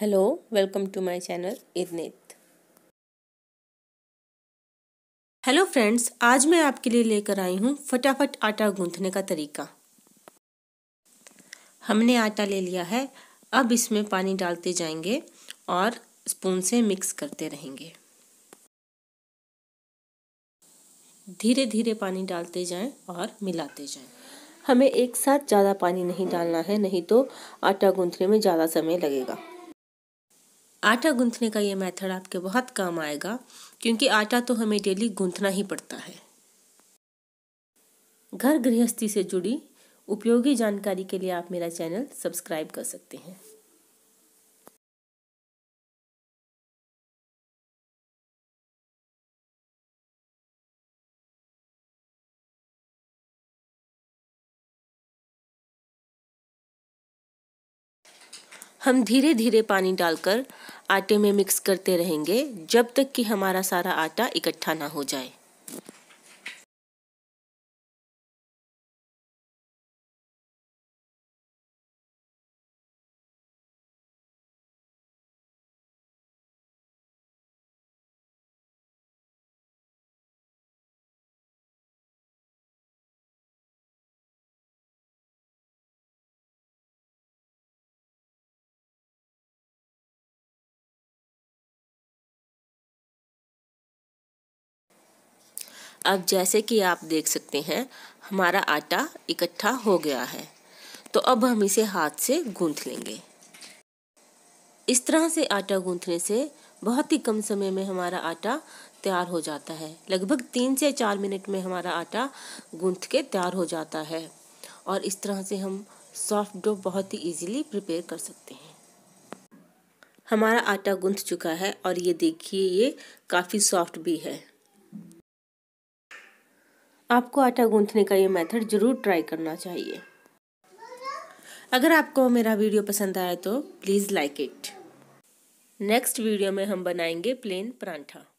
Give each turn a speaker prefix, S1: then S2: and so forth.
S1: hello welcome to my channel इदनित hello friends आज मैं आपके लिए लेकर आई हूँ फटाफट आटा गूंथने का तरीका हमने आटा ले लिया है अब इसमें पानी डालते जाएंगे और स्पून से मिक्स करते रहेंगे धीरे धीरे पानी डालते जाएं और मिलाते जाएं हमें एक साथ ज़्यादा पानी नहीं डालना है नहीं तो आटा गूंथने में ज़्यादा समय लगेगा आटा गूंथने का ये मेथड आपके बहुत काम आएगा क्योंकि आटा तो हमें डेली गूंथना ही पड़ता है घर गृहस्थी से जुड़ी उपयोगी जानकारी के लिए आप मेरा चैनल सब्सक्राइब कर सकते हैं हम धीरे धीरे पानी डालकर आटे में मिक्स करते रहेंगे जब तक कि हमारा सारा आटा इकट्ठा ना हो जाए अब जैसे कि आप देख सकते हैं हमारा आटा इकट्ठा हो गया है तो अब हम इसे हाथ से गूंथ लेंगे इस तरह से आटा गूंथने से बहुत ही कम समय में हमारा आटा तैयार हो जाता है लगभग तीन से चार मिनट में हमारा आटा गूंथ के तैयार हो जाता है और इस तरह से हम सॉफ्ट डो बहुत ही इजीली प्रिपेयर कर सकते हैं हमारा आटा गूंथ चुका है और ये देखिए ये काफ़ी सॉफ्ट भी है आपको आटा गूंथने का ये मेथड ज़रूर ट्राई करना चाहिए अगर आपको मेरा वीडियो पसंद आया तो please like it next video में हम बनाएंगे प्लेन परांठा